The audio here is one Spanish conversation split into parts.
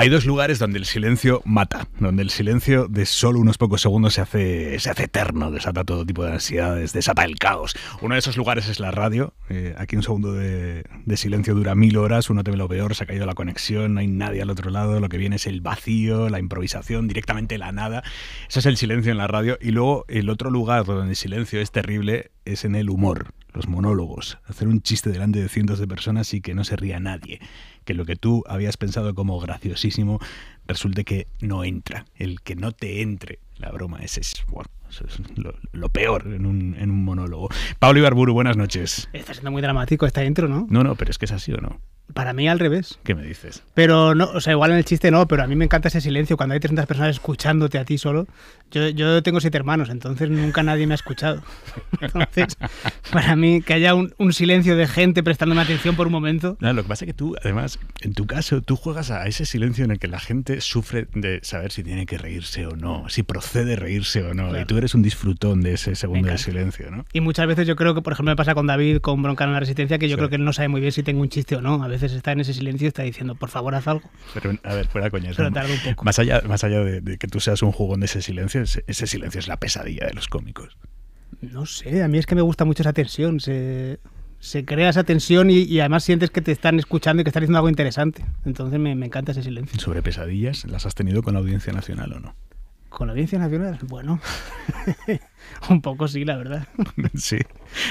Hay dos lugares donde el silencio mata, donde el silencio de solo unos pocos segundos se hace, se hace eterno, desata todo tipo de ansiedades, desata el caos. Uno de esos lugares es la radio. Eh, aquí un segundo de, silencio dura mil horas, uno teme lo peor, se ha caído la conexión, no hay nadie al otro lado, lo que viene es el vacío, la improvisación, directamente la nada. Ese es el silencio en la radio. Y luego el otro lugar donde el silencio es terrible es en el humor los monólogos, hacer un chiste delante de cientos de personas y que no se ría nadie, que lo que tú habías pensado como graciosísimo resulte que no entra. El que no te entre la broma, ese es, lo, peor en un, en un monólogo. Pablo Ibarburu, buenas noches. Está siendo muy dramático esta intro, ¿no? No, no, pero es que es así o no. Para mí al revés. ¿Qué me dices? Pero no, o sea, igual en el chiste no, pero a mí me encanta ese silencio cuando hay 300 personas escuchándote a ti solo. Yo, yo tengo siete hermanos, entonces nunca nadie me ha escuchado. Entonces, para mí que haya un, silencio de gente prestándome atención por un momento. lo que pasa es que tú, además, en tu caso, tú juegas a ese silencio en el que la gente sufre de saber si tiene que reírse o no, si procede reírse o no. Y tú eres un disfrutón de ese segundo de silencio, ¿no? Y muchas veces yo creo que, por ejemplo, me pasa con David, con Bronca en la Resistencia, que yo creo que no sabe muy bien si tengo un chiste o no. A veces está en ese silencio y está diciendo, por favor, haz algo. Pero, a ver, fuera coña. Pero tarda un poco. Más allá, más allá de, que tú seas un jugón de ese silencio, ese, silencio es la pesadilla de los cómicos. No sé, a mí es que me gusta mucho esa tensión. Se se crea esa tensión y, además sientes que te están escuchando y que están diciendo algo interesante. Entonces me, encanta ese silencio. ¿Sobre pesadillas las has tenido con la Audiencia Nacional o no? Con la Audiencia Nacional, bueno, un poco sí, la verdad. sí.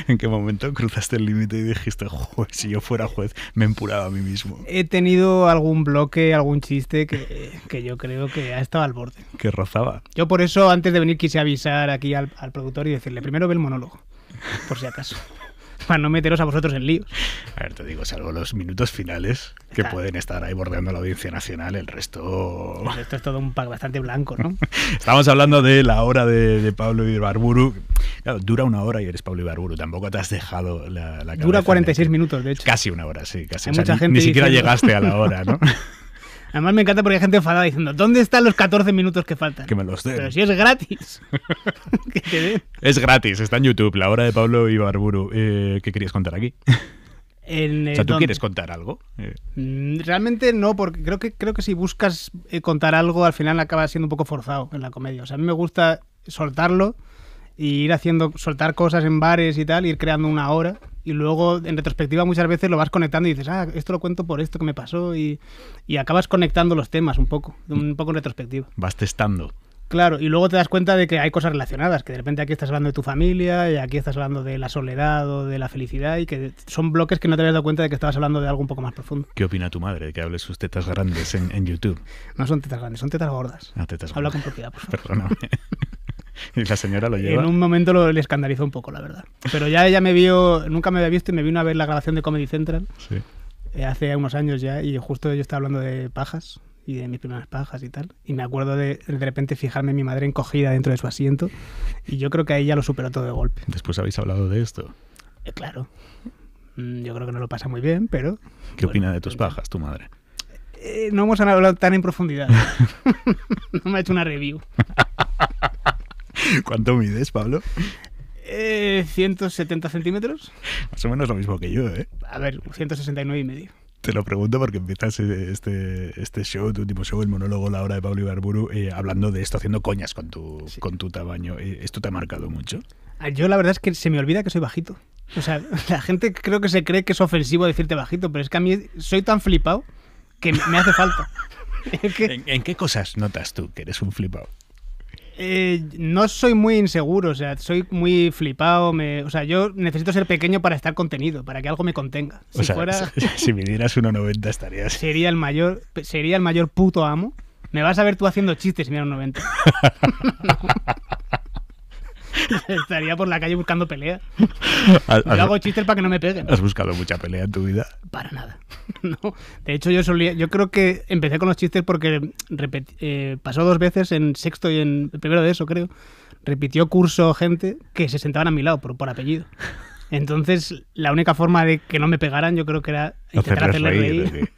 ¿En qué momento cruzaste el límite y dijiste, juez, si yo fuera juez, me empuraba a mí mismo? He tenido algún bloque, algún chiste que, yo creo que ha estado al borde. Que rozaba. Yo por eso, antes de venir, quise avisar aquí al, al productor y decirle, primero ve el monólogo, por si acaso para no meteros a vosotros en líos. A ver, te digo, salvo los minutos finales que pueden estar ahí bordeando la audiencia nacional, el resto... El resto es todo un pack bastante blanco, ¿no? Estamos hablando de la hora de, Pablo Ibarburu. Claro, dura una hora y eres Pablo Ibarburu, tampoco te has dejado la, Dura 46 minutos, de hecho. Casi una hora, sí, casi. Hay mucha ni, gente ni siquiera llegaste a la hora, ¿no? Además me encanta porque hay gente enfadada diciendo, ¿dónde están los 14 minutos que faltan? Que me los den. Pero si es gratis. Es gratis, está en YouTube, la hora de Pablo Ibarburu. Eh, ¿Qué querías contar aquí? Eh, ¿tú quieres contar algo? Eh. Mm, realmente no, porque creo que, creo que si buscas contar algo, al final acaba siendo un poco forzado en la comedia. O sea, a mí me gusta soltarlo y ir haciendo, soltar cosas en bares y tal, ir creando una hora y luego en retrospectiva muchas veces lo vas conectando y dices, ah, esto lo cuento por esto que me pasó y, acabas conectando los temas un poco, un mm. poco en retrospectiva. Vas testando. Claro, y luego te das cuenta de que hay cosas relacionadas, que de repente aquí estás hablando de tu familia y aquí estás hablando de la soledad o de la felicidad y que son bloques que no te habías dado cuenta de que estabas hablando de algo un poco más profundo. ¿Qué opina tu madre de que hable sus tetas grandes en, en YouTube? No son tetas grandes, son tetas gordas. Ah, tetas gordas. Habla con propiedad, por favor. Perdóname. y la señora lo lleva. En un momento lo, le escandalizó un poco, la verdad. Pero ya ella me vio, nunca me había visto y me vino a ver la grabación de Comedy Central. Sí. Eh, hace unos años ya, y justo yo estaba hablando de pajas, y de mis primeras pajas y tal. Y me acuerdo de de repente fijarme en mi madre encogida dentro de su asiento y yo creo que ahí ya lo superó todo de golpe. Después habéis hablado de esto. Eh, claro. Mm, yo creo que no lo pasa muy bien, pero... ¿Qué opina de tus pajas tu madre? Eh, no hemos hablado tan en profundidad. no me ha hecho una review. ¿Cuánto mides, Pablo? Eh, 170 centímetros. Más o menos lo mismo que yo, ¿eh? A ver, 169 y medio. Te lo pregunto porque empiezas eh, este, este show, tu último show, el monólogo La Hora de Pablo Ibarburu, eh, hablando de esto, haciendo coñas con tu, con tu tamaño. Eh, ¿Esto te ha marcado mucho? Ah, yo la verdad es que se me olvida que soy bajito. O sea, la gente creo que se cree que es ofensivo decirte bajito, pero es que a mí soy tan flipado que me hace falta. ¿En, qué cosas notas tú que eres un flipado? Eh, no soy muy inseguro, o sea, soy muy flipado. Me, o sea, yo necesito ser pequeño para estar contenido, para que algo me contenga. Si o sea, fuera, si midieras 1,90 estarías. Sería el mayor, sería el mayor puto amo. Me vas a ver tú haciendo chistes, mira, un 90. Estaría por la calle buscando pelea. yo hago chistes para que no me peguen. ¿Has buscado mucha pelea en tu vida? Para nada. De hecho, yo solía, yo creo que empecé con los chistes porque eh, pasó dos veces en sexto y en primero de eso, creo. Repitió curso gente que se sentaban a mi lado por, por apellido. Entonces, la única forma de que no me pegaran, yo creo que era intentar hacerle reír.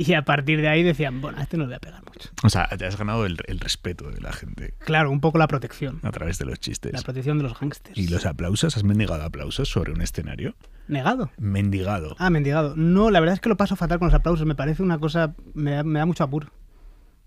Y a partir de ahí decían, bueno, a este no le voy a pegar mucho. O sea, te has ganado el, respeto de la gente. Claro, un poco la protección. A través de los chistes. La protección de los gangsters. ¿Y los aplausos? ¿Has mendigado aplausos sobre un escenario? Negado. Mendigado. Ah, mendigado. No, la verdad es que lo paso fatal con los aplausos. Me parece una cosa. Me, me da mucho apuro.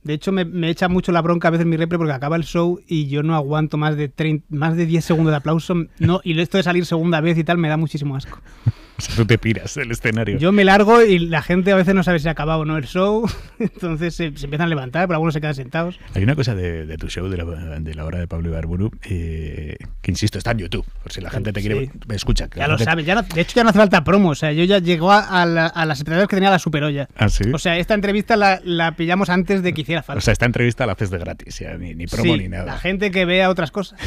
De hecho, me, me, echa mucho la bronca a veces mi repre porque acaba el show y yo no aguanto más de más de 10 segundos de aplauso. No, y esto de salir segunda vez y tal me da muchísimo asco. O sea, tú te piras el escenario. Yo me largo y la gente a veces no sabe si ha acabado o no el show. Entonces se, empiezan a levantar, pero algunos se quedan sentados. Hay una cosa de, de tu show, de la, de la, hora de Pablo Ibarburu, eh, que insisto, está en YouTube. Por si la gente te quiere. Me escucha. Ya lo sabes. Ya de hecho, ya no hace falta promo. O sea, yo ya llegó a, a, la, que tenía la superolla. Ah, o sea, esta entrevista la, la pillamos antes de que o sea, esta entrevista la haces de gratis, ni, promo ni nada. La gente que vea otras cosas.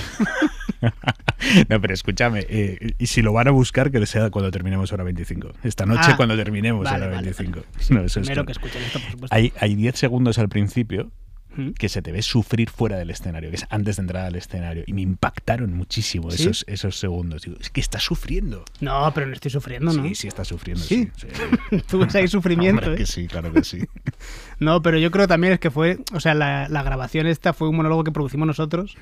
no, pero escúchame, eh, y si lo van a buscar, que sea cuando terminemos hora 25. Esta noche ah, cuando terminemos hora 25. primero que escuchen esto, por supuesto. Hay 10 segundos al principio que se te ve sufrir fuera del escenario, que es antes de entrar al escenario. Y me impactaron muchísimo esos, esos segundos. Digo, es que estás sufriendo. No, pero no estoy sufriendo, ¿no? Sí, sí estás sufriendo, sí. Tú ves ahí sufrimiento. claro ¿eh? que sí, claro que sí. no, pero yo creo también es que fue, o sea, la, grabación esta fue un monólogo que producimos nosotros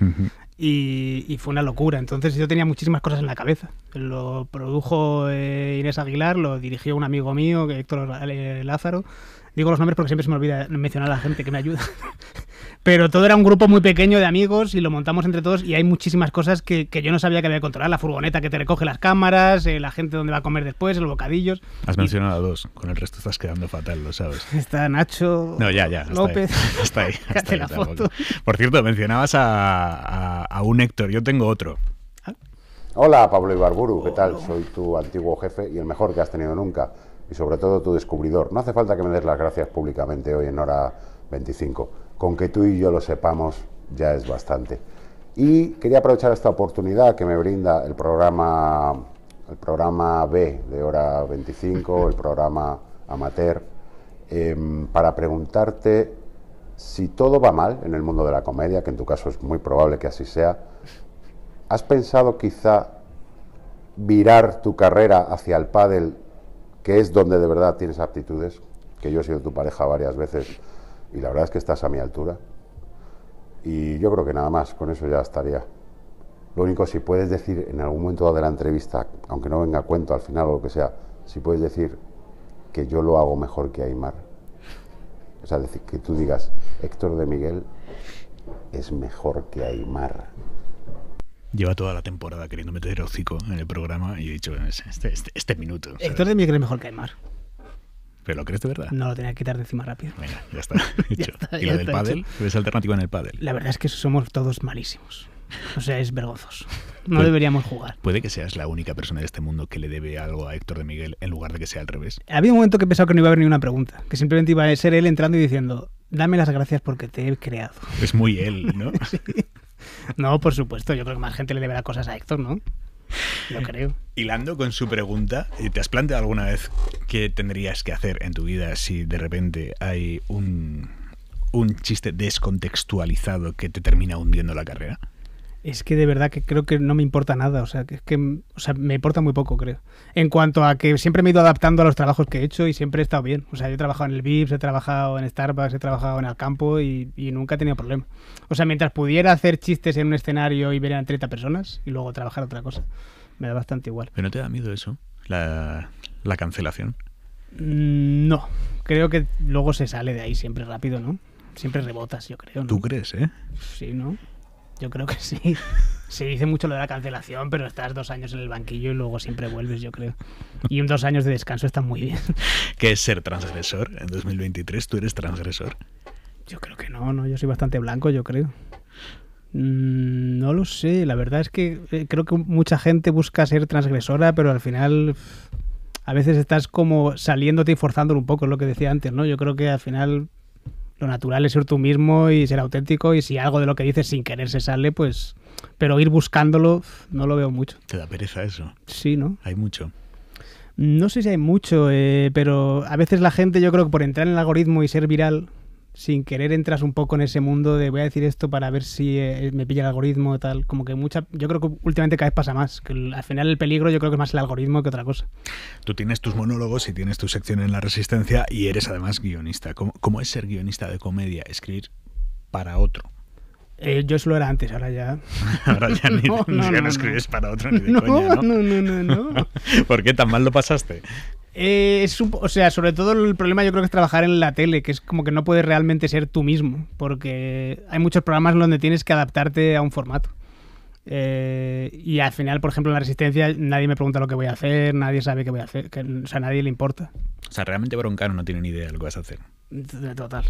y, fue una locura. Entonces yo tenía muchísimas cosas en la cabeza. Lo produjo eh, Inés Aguilar, lo dirigió un amigo mío, Héctor eh, Lázaro Digo los nombres porque siempre se me olvida mencionar a la gente que me ayuda. Pero todo era un grupo muy pequeño de amigos y lo montamos entre todos y hay muchísimas cosas que, que yo no sabía que había que controlar. La furgoneta que te recoge las cámaras, eh, la gente donde va a comer después, los bocadillos. Has mencionado a dos, con el resto estás quedando fatal, lo sabes. Está Nacho no, ya, ya, López. ahí. Hasta la foto. Por cierto, mencionabas a, a, a un Héctor, yo tengo otro. Hola Pablo Ibarburu, ¿qué tal? Soy tu antiguo jefe y el mejor que has tenido nunca y sobre todo tu descubridor. No hace falta que me des las gracias públicamente hoy en hora 25. Con que tú y yo lo sepamos ya es bastante. Y quería aprovechar esta oportunidad que me brinda el programa, el programa B de hora 25, el programa amateur, em, para preguntarte si todo va mal en el mundo de la comedia, que en tu caso es muy probable que así sea, ¿has pensado quizá virar tu carrera hacia el pádel que es donde de verdad tienes aptitudes, que yo he sido tu pareja varias veces y la verdad es que estás a mi altura. Y yo creo que nada más, con eso ya estaría. Lo único, si puedes decir en algún momento de la entrevista, aunque no venga a cuento al final o lo que sea, si puedes decir que yo lo hago mejor que Aymar. O sea, decir, que tú digas, Héctor de Miguel es mejor que Aymar lleva toda la temporada queriendo meter hocico en el programa y he dicho, este este, este, este, minuto. Héctor de Miguel es mejor que Aymar. ¿Pero lo crees de verdad? No, lo tenía que quitar de encima rápido. Venga, ya está. ¿Y lo del pádel? ¿Ves alternativa en el pádel? La verdad es que somos todos malísimos. O sea, es vergonzoso. No deberíamos jugar. Puede que seas la única persona de este mundo que le debe algo a Héctor de Miguel en lugar de que sea al revés. Había un momento que pensaba que no iba a haber ni una pregunta, que simplemente iba a ser él entrando y diciendo, dame las gracias porque te he creado. Es muy él, ¿no? sí. No, por supuesto, yo creo que más gente le deberá cosas a Héctor, ¿no? Lo creo. Hilando con su pregunta, eh, ¿te has planteado alguna vez qué tendrías que hacer en tu vida si de repente hay un, un chiste descontextualizado que te termina hundiendo la carrera? Es que de verdad que creo que no me importa nada, o sea, que, que o sea, me importa muy poco, creo. En cuanto a que siempre me he ido adaptando a los trabajos que he hecho y siempre he estado bien. O sea, yo he trabajado en el VIP he trabajado en Starbucks, he trabajado en el campo y, nunca he tenido problema. O sea, mientras pudiera hacer chistes en un escenario y ver a 30 personas y luego trabajar otra cosa, me da bastante igual. ¿Pero no te da miedo eso? La, cancelación. Mm, no, creo que luego se sale de ahí siempre rápido, ¿no? Siempre rebotas, yo creo. ¿Tú crees, eh? Sí, ¿no? Yo creo que sí. Se dice mucho lo de la cancelación, pero estás dos años en el banquillo y luego siempre vuelves, yo creo. Y un dos años de descanso está muy bien. ¿Qué es ser transgresor? En 2023 tú eres transgresor. Yo creo que no, no, yo soy bastante blanco, yo creo. Mm, no lo sé, la verdad es que eh, creo que mucha gente busca ser transgresora, pero al final a veces estás como saliéndote y forzándolo un poco, es lo que decía antes, ¿no? Yo creo que al final lo natural es ser tú mismo y ser auténtico y si algo de lo que dices sin querer se sale, pues... Pero ir buscándolo no lo veo mucho. ¿Te da pereza eso? Sí, ¿no? Hay mucho. No sé si hay mucho, eh, pero a veces la gente yo creo que por entrar en el algoritmo y ser viral sin querer entras un poco en ese mundo de voy a decir esto para ver si eh, me pilla el algoritmo tal como que mucha yo creo que últimamente cada vez pasa más que al final el peligro yo creo que es más el algoritmo que otra cosa tú tienes tus monólogos y tienes tu sección en la resistencia y eres además guionista cómo, es ser guionista de comedia escribir para otro eh, yo lo era antes, ahora ya. ahora ya ni, no, escribes para otro ni de coña, ¿no? No, no, no, no. ¿Por qué tan mal lo pasaste? Eh, es, o sea, sobre todo el problema yo creo que es trabajar en la tele, que es como que no puedes realmente ser tú mismo, porque hay muchos programas donde tienes que adaptarte a un formato. Eh, y al final, por ejemplo, en la resistencia nadie me pregunta lo que voy a hacer, nadie sabe qué voy a hacer, o sea, a nadie le importa. O sea, realmente Broncano no tiene ni idea de lo que vas a hacer. Total.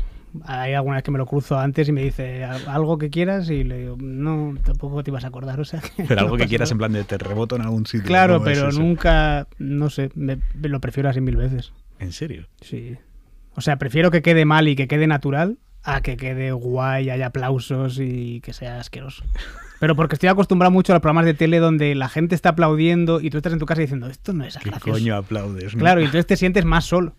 Hay alguna vez que me lo cruzo antes y me dice algo que quieras y le digo, no, tampoco te ibas a acordar, o sea... pero algo que quieras en plan de te reboto en algún sitio. Claro, pero nunca, no sé, me, lo prefiero así mil veces. ¿En serio? Sí. O sea, prefiero que quede mal y que quede natural a que quede guay, haya aplausos y que sea asqueroso. Pero porque estoy acostumbrado mucho a los programas de tele donde la gente está aplaudiendo y tú estás en tu casa diciendo, esto no es ¿Qué coño aplaudes? Claro, y entonces te sientes más solo.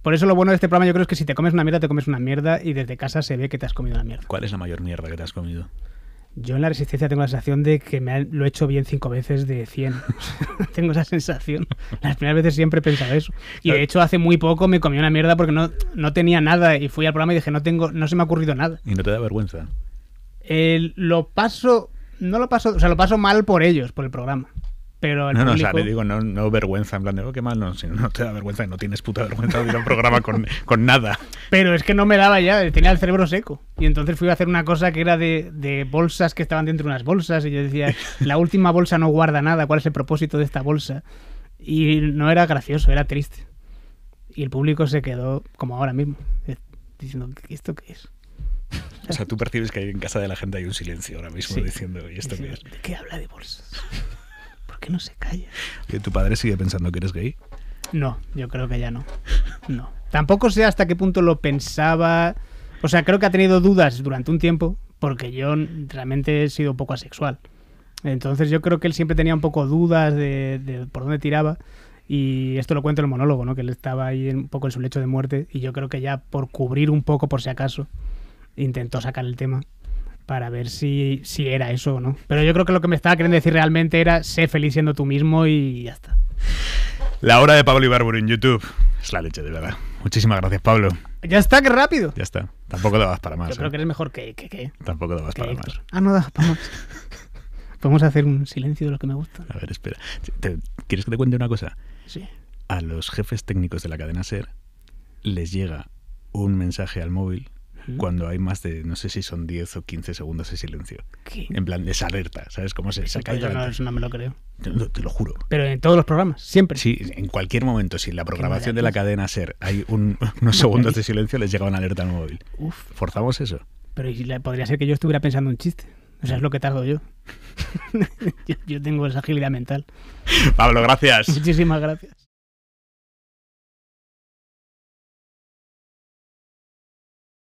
Por eso lo bueno de este programa yo creo es que si te comes una mierda, te comes una mierda y desde casa se ve que te has comido una mierda. ¿Cuál es la mayor mierda que te has comido? Yo en la resistencia tengo la sensación de que me lo he hecho bien cinco veces de 100. tengo esa sensación. Las primeras veces siempre he pensado eso. Y de hecho hace muy poco me comí una mierda porque no, no tenía nada y fui al programa y dije, no tengo no se me ha ocurrido nada. ¿Y no te da vergüenza? Eh, lo paso no lo paso, o sea, lo paso mal por ellos, por el programa. Pero no, no, o sea, le digo, no, vergüenza, en plan de, oh, qué mal, no, si no te da vergüenza, no tienes puta vergüenza de ir a un programa con, nada. Pero es que no me daba ya, tenía el cerebro seco. Y entonces fui a hacer una cosa que era de, de bolsas que estaban dentro de unas bolsas, y yo decía, la última bolsa no guarda nada, ¿cuál es el propósito de esta bolsa? Y no era gracioso, era triste. Y el público se quedó como ahora mismo, eh, diciendo, ¿esto qué es? O sea, tú percibes que en casa de la gente hay un silencio ahora mismo diciendo, ¿y esto qué es? ¿De qué habla de bolsas? ¿Por qué no se calla? ¿Que tu padre sigue pensando que eres gay? No, yo creo que ya no. No. Tampoco sé hasta qué punto lo pensaba. O sea, creo que ha tenido dudas durante un tiempo, porque yo realmente he sido un poco asexual. Entonces yo creo que él siempre tenía un poco dudas de, por dónde tiraba. Y esto lo cuento el monólogo, ¿no? Que él estaba ahí un poco en su lecho de muerte. Y yo creo que ya por cubrir un poco, por si acaso, intentó sacar el tema para ver si, si era eso o no. Pero yo creo que lo que me estaba queriendo decir realmente era sé feliz siendo tú mismo y ya está. La hora de Pablo Ibarburu en YouTube es la leche, de verdad. Muchísimas gracias, Pablo. Ya está, qué rápido. Ya está. Tampoco dabas para más. Yo creo ¿eh? que eres mejor que, Tampoco dabas para más. Ah, no dabas para más. Podemos hacer un silencio de lo que me gusta. A ver, espera. quieres que te cuente una cosa? Sí. A los jefes técnicos de la cadena SER les llega un mensaje al móvil cuando hay más de, no sé si son 10 o 15 segundos de silencio. En plan, esa alerta, ¿sabes cómo se saca? Yo no, eso no me lo creo. Te, lo juro. Pero en todos los programas, siempre. Sí, en cualquier momento, si en la programación de la cadena SER hay unos segundos de silencio, les llega una alerta al móvil. Uf. ¿Forzamos eso? Pero podría ser que yo estuviera pensando un chiste. O sea, es lo que tardo yo, yo tengo esa agilidad mental. Pablo, gracias. Muchísimas gracias.